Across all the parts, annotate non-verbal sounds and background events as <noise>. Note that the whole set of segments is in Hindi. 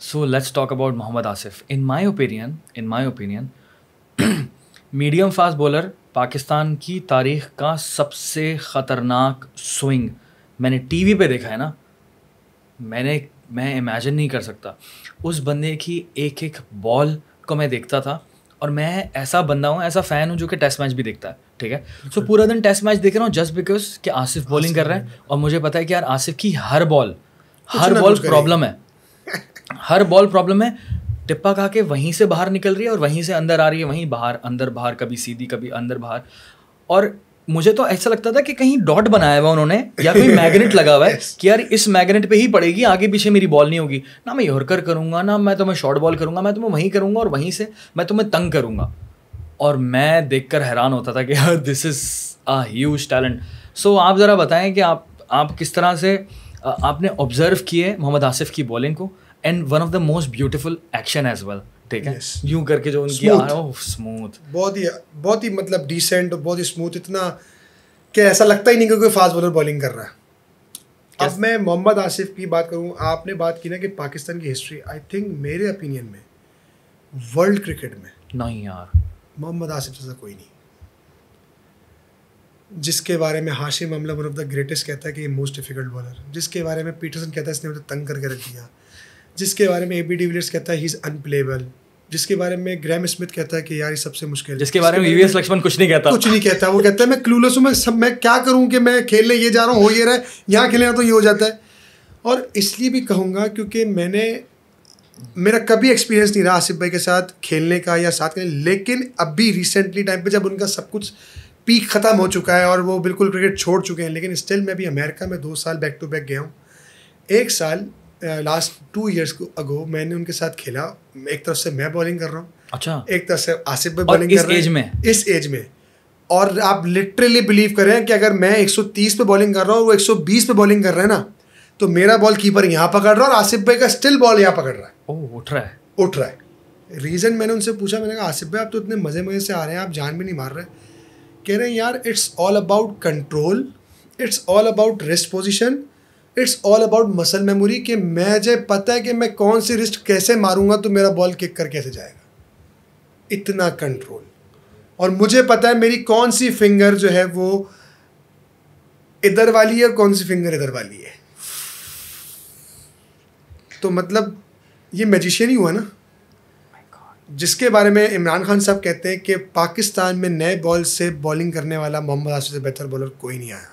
So let's talk about Mohammad Asif in my opinion in my opinion medium fast bowler Pakistan की तारीख का सबसे ख़तरनाक स्विंग मैंने टीवी पे देखा है ना मैंने मैं इमेजिन नहीं कर सकता उस बंदे की एक एक बॉल को मैं देखता था और मैं ऐसा बंदा हूँ ऐसा फ़ैन हूँ जो कि टेस्ट मैच भी देखता है ठीक है सो so, पूरा दिन टेस्ट मैच देख रहा हूँ जस्ट बिकॉज कि आसिफ बॉलिंग कर रहे हैं और मुझे पता है कि यार आसिफ की हर बॉल हर बॉल प्रॉब्लम है हर बॉल प्रॉब्लम है टिप्पा खा के वहीं से बाहर निकल रही है और वहीं से अंदर आ रही है वहीं बाहर अंदर बाहर कभी सीधी कभी अंदर बाहर और मुझे तो ऐसा लगता था कि कहीं डॉट बनाया हुआ उन्होंने या कोई मैग्नेट लगा हुआ है <laughs> कि यार इस मैग्नेट पे ही पड़ेगी आगे पीछे मेरी बॉल नहीं होगी ना मैं यॉर्कर करूँगा ना मैं तुम्हें शॉर्ट बॉल करूँगा मैं तुम्हें वहीं करूँगा और वहीं से मैं तुम्हें तंग करूँगा और मैं देखकर हैरान होता था कि यार this is a huge talent so आप ज़रा बताएं कि आप आप किस तरह से आपने ऑब्जर्व किए मोहम्मद आसिफ की बॉलिंग को and one of the most beautiful action as well ठीक है yes. यूं करके जो उनकी आ रहा है स्मूथ बहुत ही बहुत ही मतलब डिसेंट और बहुत ही स्मूथ इतना कि ऐसा लगता ही नहीं कि कोई फास्ट बॉलर बॉलिंग कर रहा है अब मैं मोहम्मद आसिफ की बात करूँ आपने बात की ना कि पाकिस्तान की हिस्ट्री आई थिंक मेरे ओपिनियन में वर्ल्ड क्रिकेट में नहीं यार मोहम्मद आसिफ जैसा कोई नहीं जिसके बारे में हाशिम मामला वन ऑफ द ग्रेटेस्ट कहता है कि मोस्ट डिफिकल्ट बॉलर जिसके बारे में पीटरसन कहता है इसने मुझे तंग करके रख दिया जिसके बारे में ए बी डिविलियर्स कहता है ही इज़ अनप्लेबल जिसके बारे में ग्रैम स्मिथ कहता है कि यार ये सबसे मुश्किल जिसके बारे में यूएस लक्ष्मण कुछ नहीं कहता कुछ नहीं कहता वो कहता है मैं क्लूलेस हूं मैं सब मैं क्या करूँ कि मैं खेलने ये जा रहा हूँ हो ये रहा है यहाँ खेलना तो ये हो जाता है और इसलिए भी कहूँगा क्योंकि मैंने मेरा कभी एक्सपीरियंस नहीं रहा आसिफ भाई के साथ खेलने का या साथ खेलने लेकिन अभी रिसेंटली टाइम पे जब उनका सब कुछ पीक ख़त्म हो चुका है और वो बिल्कुल क्रिकेट छोड़ चुके हैं लेकिन स्टिल मैं भी अमेरिका में दो साल बैक टू बैक गया हूँ एक साल लास्ट टू ईयर्स अगो मैंने उनके साथ खेला एक तरफ से मैं बॉलिंग कर रहा हूँ अच्छा एक तरफ से आसिफ भाई बॉलिंग कर रहे हैं इस एज में और आप लिटरली बिलीव करें कि अगर मैं 130 पे बॉलिंग कर रहा हूँ वो 120 पे बॉलिंग कर रहे हैं ना तो मेरा बॉल कीपर यहाँ पकड़ रहा है और आसिफ भाई का स्टिल बॉल यहाँ पकड़ रहा है ओ, उठ रहा है उठ रहा है रीज़न मैंने उनसे पूछा मैंने कहा आसिफ भाई आप तो इतने मज़े मज़े से आ रहे हैं आप जान भी नहीं मार रहे कह रहे हैं यार it's all about control it's all about wrist position it's all about muscle memory कि मुझे पता है कि मैं कौन सी रिस्ट कैसे मारूंगा तो मेरा बॉल किक कर कैसे जाएगा इतना कंट्रोल और मुझे पता है मेरी कौन सी फिंगर जो है वो इधर वाली है और कौन सी फिंगर इधर वाली है तो मतलब ये मैजिशियन ही हुआ ना जिसके बारे में इमरान खान साहब कहते हैं कि पाकिस्तान में नए बॉल से बॉलिंग करने वाला मोहम्मद आसिफ से बेहतर बॉलर कोई नहीं आया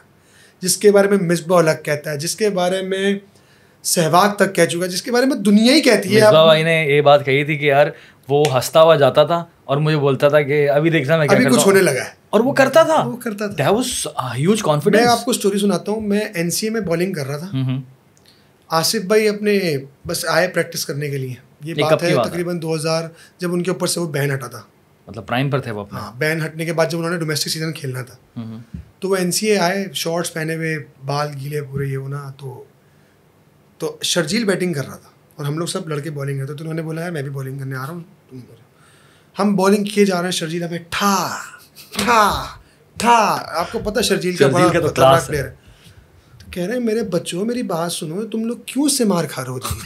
जिसके बारे में मिसबा अलग कहता है जिसके बारे में सहवाग तक कह चुका है जिसके बारे में दुनिया ही कहती है भाई ने ये बात कही थी कि यार वो हंसता हुआ जाता था और मुझे बोलता था कि अभी देखना मैं क्या अभी कुछ होने लगा है और वो करता था वो करता था ह्यूज कॉन्फिडेंस मैं आपको स्टोरी सुनाता हूँ मैं एन में बॉलिंग कर रहा था हम्म, हम्म। आसिफ भाई अपने बस आए प्रैक्टिस करने के लिए ये बात है तकरीबन 2000 जब उनके ऊपर से वो बैन हटा था मतलब प्राइम पर थे वो अपना हाँ बैन हटने के बाद जब उन्होंने डोमेस्टिक सीजन खेलना था हम्म, तो वो एन आए शॉर्ट्स पहने हुए बाल गीले पूरे ये होना तो तो शर्जील बैटिंग कर रहा था और हम लोग सब लड़के बॉलिंग करते तो उन्होंने बोला यार मैं भी बॉलिंग करने आ रहा हूँ तुम बोलो हम बॉलिंग किए जा रहे हैं शर्जील हमें ठा ठा ठा आपको पता शर्जील का बड़ा तो खतरनाक प्लेयर है तो कह रहे हैं मेरे बच्चों मेरी बात सुनो तुम लोग क्यों से मार खा रहे हो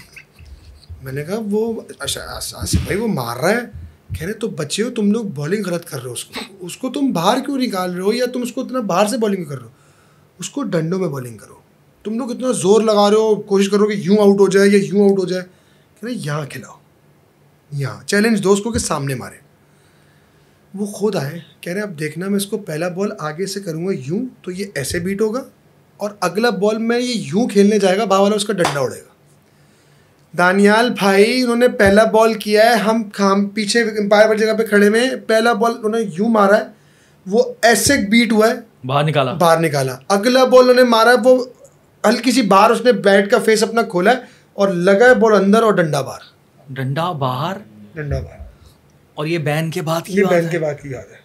मैंने कहा वो अच्छा, आसिफ भाई वो मार रहा है कह रहे तो बच्चे हो तुम लोग बॉलिंग गलत कर रहे हो उसको उसको तुम बाहर क्यों निकाल रहे हो या तुम उसको इतना बाहर से बॉलिंग कर रहे हो उसको डंडों में बॉलिंग करो तुम लोग इतना जोर लगा रहे हो कोशिश करो कि यूँ आउट हो जाए या यूँ आउट हो जाए कह रहे यहाँ खिलाओ यहाँ चैलेंज दोस्तों के सामने मारे वो खुद आए कह रहे अब देखना मैं इसको पहला बॉल आगे से करूँगा यूँ तो ये ऐसे बीट होगा और अगला बॉल में ये यूँ खेलने जाएगा बाबा वाला उसका डंडा उड़ेगा दानियाल भाई उन्होंने पहला बॉल किया है हम खाम पीछे एम्पायर वाली जगह पे खड़े हुए पहला बॉल उन्होंने यूं मारा है वो ऐसे बीट हुआ है बाहर निकाला बाहर निकाला अगला बॉल उन्होंने मारा वो हल्की सी बाहर उसने बैट का फेस अपना खोला है और लगा है बॉल अंदर और डंडा बाहर डंडा बाहर डंडा बाहर और ये बैन के बाद ये बैन के बाद की याद है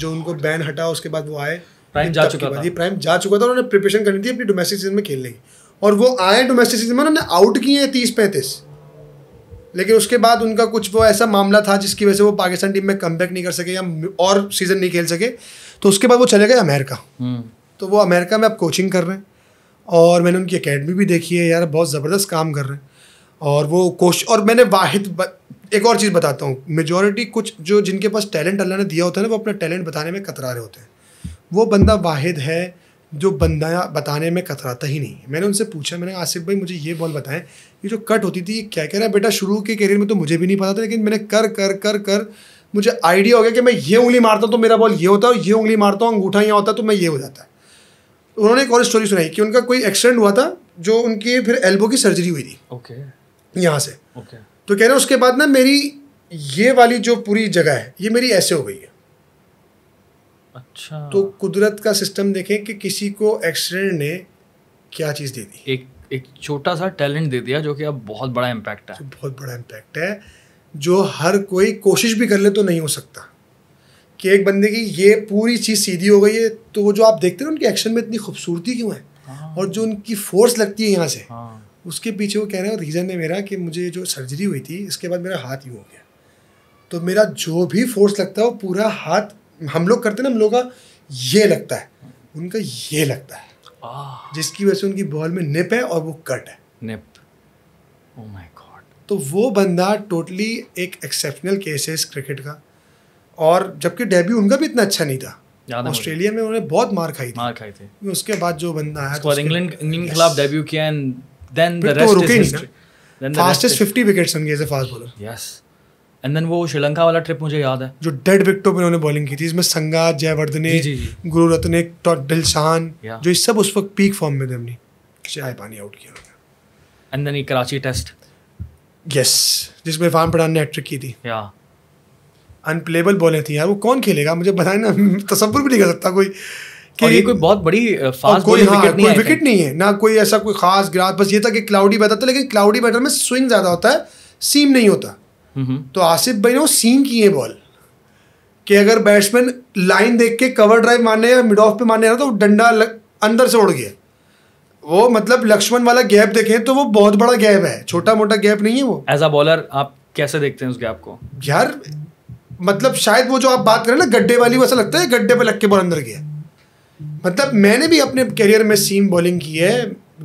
जो उनको बैन हटा उसके बाद वो आए प्राइम जा चुका था प्राइम जा चुका था उन्होंने प्रिपरेशन करनी थी अपनी डोमेस्टिक सीजन में खेलने की और वो आए सीजन में उन्होंने आउट किए हैं तीस पैंतीस लेकिन उसके बाद उनका कुछ वो ऐसा मामला था जिसकी वजह से वो पाकिस्तान टीम में कम नहीं कर सके या और सीज़न नहीं खेल सके तो उसके बाद वो चले गए अमेरिका हम्म। तो वो अमेरिका में अब कोचिंग कर रहे हैं और मैंने उनकी अकेडमी भी देखी है यार बहुत ज़बरदस्त काम कर रहे हैं और वो कोच और मैंने वाहिद एक और चीज़ बताता हूँ मेजोरिटी कुछ जो जिनके पास टैलेंट अल्लाह ने दिया होता है ना वो अपना टैलेंट बताने में कतरा रहे होते हैं वो बंदा वाहिद है जो बंदा बताने में कतराता ही नहीं मैंने उनसे पूछा मैंने आसिफ भाई मुझे ये बॉल बताएं ये जो कट होती थी ये क्या कह रहा है बेटा शुरू के करियर में तो मुझे भी नहीं पता था लेकिन मैंने कर कर कर कर मुझे आइडिया हो गया कि मैं ये उंगली मारता हूँ तो मेरा बॉल ये होता है ये उंगली मारता हूँ अंगूठा यहाँ होता तो मैं ये हो जाता है उन्होंने एक और स्टोरी सुनाई कि उनका कोई एक्सीडेंट हुआ था जो उनकी फिर एल्बो की सर्जरी हुई थी ओके okay. यहाँ से ओके okay. तो कह रहे हैं उसके बाद ना मेरी ये वाली जो पूरी जगह है ये मेरी ऐसे हो गई है अच्छा तो कुदरत का सिस्टम देखें कि किसी को एक्सीडेंट ने क्या चीज़ दे दी एक एक छोटा सा टैलेंट दे दिया जो कि अब बहुत बड़ा इम्पैक्ट है तो बहुत बड़ा इम्पैक्ट है जो हर कोई कोशिश भी कर ले तो नहीं हो सकता कि एक बंदे की ये पूरी चीज़ सीधी हो गई है तो वो जो आप देखते हैं उनके एक्शन में इतनी खूबसूरती क्यों है हाँ। और जो उनकी फोर्स लगती है यहाँ से हाँ। उसके पीछे वो कह रहे हैं रीज़न है मेरा कि मुझे जो सर्जरी हुई थी इसके बाद मेरा हाथ यूँ हो गया तो मेरा जो भी फोर्स लगता है वो पूरा हाथ हम लोग करते ना हम लोग का ये लगता है उनका ये लगता है जिसकी वजह से उनकी बॉल में निप है और वो कट है निप ओह माय गॉड तो वो बंदा टोटली एक एक्सेप्शनल केस है इस क्रिकेट का और जबकि डेब्यू उनका भी इतना अच्छा नहीं था ऑस्ट्रेलिया में उन्होंने बहुत मार खाई थी मार खाई थी उसके बाद जो बंदा आया तो इंग्लैंड इंग्लैंड के खिलाफ डेब्यू किया and then the rest is history fastest 50 wickets उनके as a fast bowler yes and then वो श्रीलंका वाला ट्रिप मुझे याद है जो डेड विकटों पे उन्होंने बॉलिंग की थी इसमें संगा जयवर्धन गुरु रत्न दिलशान जो इस सब उस वक्त पीक फॉर्म में थे अपनी चाय पानी आउट किया एंड देन ये कराची टेस्ट यस जिसमें इरफान पठान ने हैट्रिक की थी या अनप्लेबल बॉलें थी यार वो कौन खेलेगा मुझे बताए ना <laughs> तस्वुर भी नहीं कर सकता कोई और ये कोई बहुत बड़ी फास्ट कोई हाँ, विकेट नहीं कोई विकेट नहीं है ना कोई ऐसा कोई खास ग्राफ बस ये था कि क्लाउडी बैटर था लेकिन क्लाउडी बैटर में स्विंग ज़्यादा होता है सीम नहीं होता हम्म। तो आसिफ भाई ने वो सीन किए बॉल कि अगर बैट्समैन लाइन देख के कवर ड्राइव मारने या मिड ऑफ पे मारने तो डंडा लग, अंदर से उड़ गया वो मतलब लक्ष्मण वाला गैप देखें तो वो बहुत बड़ा गैप है छोटा मोटा गैप नहीं है वो एज अ बॉलर आप कैसे देखते हैं उस गैप को यार मतलब शायद वो जो आप बात करें ना गड्ढे वाली वो ऐसा लगता है गड्ढे पर लग के बॉल अंदर गया मतलब मैंने भी अपने करियर में सीम बॉलिंग की है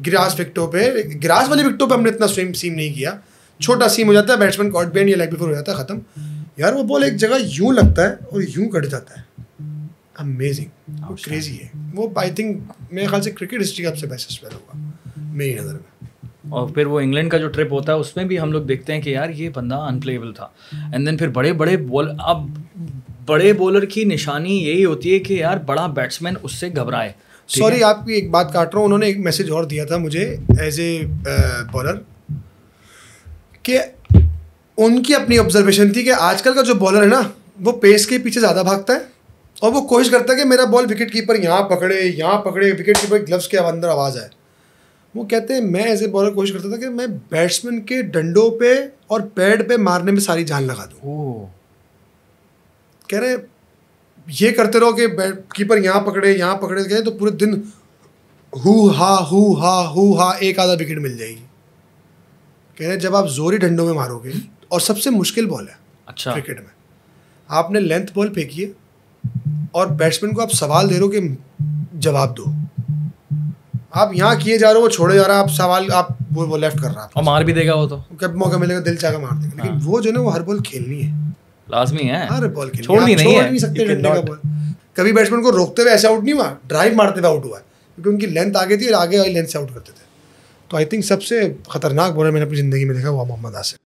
ग्रास विकटों पे ग्रास वाली विकटों पे हमने इतना स्विम सीम नहीं किया छोटा सीम हो जाता है बैट्समैन कॉट बैंड या लेग बिफोर हो जाता है खत्म यार वो बॉल एक जगह यूं लगता है और यूं कट जाता है अमेजिंग क्रेजी है वो आई थिंक मेरे ख्याल से क्रिकेट हिस्ट्री का सबसे बेस्ट स्पेल होगा मेरी नज़र में और फिर वो इंग्लैंड का जो ट्रिप होता है उसमें भी हम लोग देखते हैं कि यार ये बंदा अनप्लेबल था एंड देन फिर बड़े बड़े बॉल अब बड़े बॉलर की निशानी यही होती है कि यार बड़ा बैट्समैन उससे घबराए सॉरी आपकी एक बात काट रहा हूँ उन्होंने एक मैसेज और दिया था मुझे एज ए बॉलर कि उनकी अपनी ऑब्जर्वेशन थी कि आजकल का जो बॉलर है ना वो पेस के पीछे ज़्यादा भागता है और वो कोशिश करता है कि मेरा बॉल विकेट कीपर यहाँ पकड़े यहाँ पकड़े विकेट कीपर ग्लव्स के अंदर आवाज़ आए वो कहते हैं मैं एज ए बॉलर कोशिश करता था कि मैं बैट्समैन के डंडों पे और पैड पे मारने में सारी जान लगा दूँ कह रहे ये करते रहो कि बैट कीपर यहाँ पकड़े यहाँ पकड़े कहें तो पूरे दिन हु हा हु हा हु हा एक आधा विकेट मिल जाएगी कह रहे जब आप जोरी डंडों में मारोगे और सबसे मुश्किल बॉल है अच्छा क्रिकेट में आपने लेंथ बॉल फेंकी है और बैट्समैन को आप सवाल दे रहे हो कि जवाब दो आप यहाँ किए जा रहे हो वो छोड़े जा रहा है आप सवाल आप वो वो लेफ्ट कर रहा है और मार भी देगा वो तो कब मौका मिलेगा दिल चाहे मार देगा लेकिन हाँ। वो जो ना वो हर बॉल खेलनी है लाजमी है हर बॉल खेलनी छोड़ नहीं, नहीं सकते डंडे का बॉल कभी बैट्समैन को रोकते हुए ऐसे आउट नहीं हुआ ड्राइव मारते हुए आउट हुआ क्योंकि उनकी लेंथ आगे थी और आगे लेंथ से आउट करते थे तो आई थिंक सबसे खतरनाक बॉलर मैंने अपनी ज़िंदगी में देखा वो मोहम्मद आसिफ